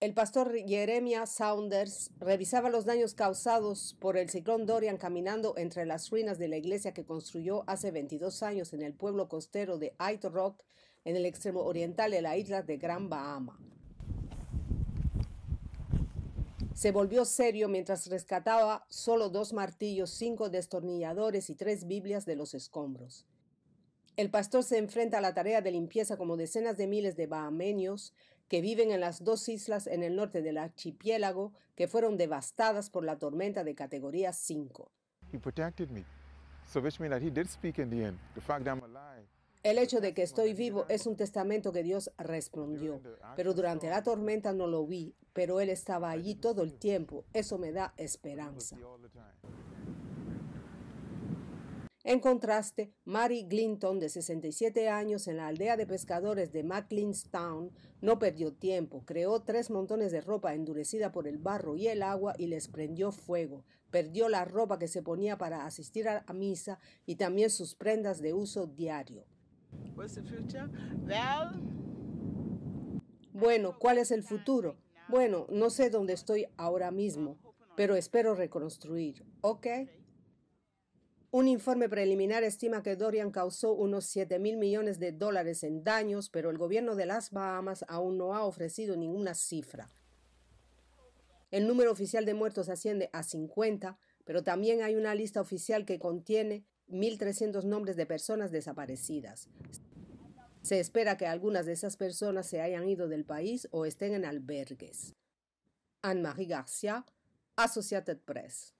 El pastor Jeremiah Saunders revisaba los daños causados por el ciclón Dorian caminando entre las ruinas de la iglesia que construyó hace 22 años en el pueblo costero de Aito Rock, en el extremo oriental de la isla de Gran Bahama. Se volvió serio mientras rescataba solo dos martillos, cinco destornilladores y tres Biblias de los escombros. El pastor se enfrenta a la tarea de limpieza como decenas de miles de bahameños que viven en las dos islas en el norte del archipiélago que fueron devastadas por la tormenta de categoría 5. El hecho de que estoy vivo es un testamento que Dios respondió. Pero durante la tormenta no lo vi, pero Él estaba allí todo el tiempo. Eso me da esperanza. En contraste, Mary Glinton, de 67 años, en la aldea de pescadores de McLeanstown, no perdió tiempo, creó tres montones de ropa endurecida por el barro y el agua y les prendió fuego. Perdió la ropa que se ponía para asistir a misa y también sus prendas de uso diario. Bueno, ¿cuál es el futuro? Bueno, no sé dónde estoy ahora mismo, pero espero reconstruir, ¿ok? Un informe preliminar estima que Dorian causó unos 7 mil millones de dólares en daños, pero el gobierno de las Bahamas aún no ha ofrecido ninguna cifra. El número oficial de muertos asciende a 50, pero también hay una lista oficial que contiene 1.300 nombres de personas desaparecidas. Se espera que algunas de esas personas se hayan ido del país o estén en albergues. Anne-Marie Garcia, Associated Press.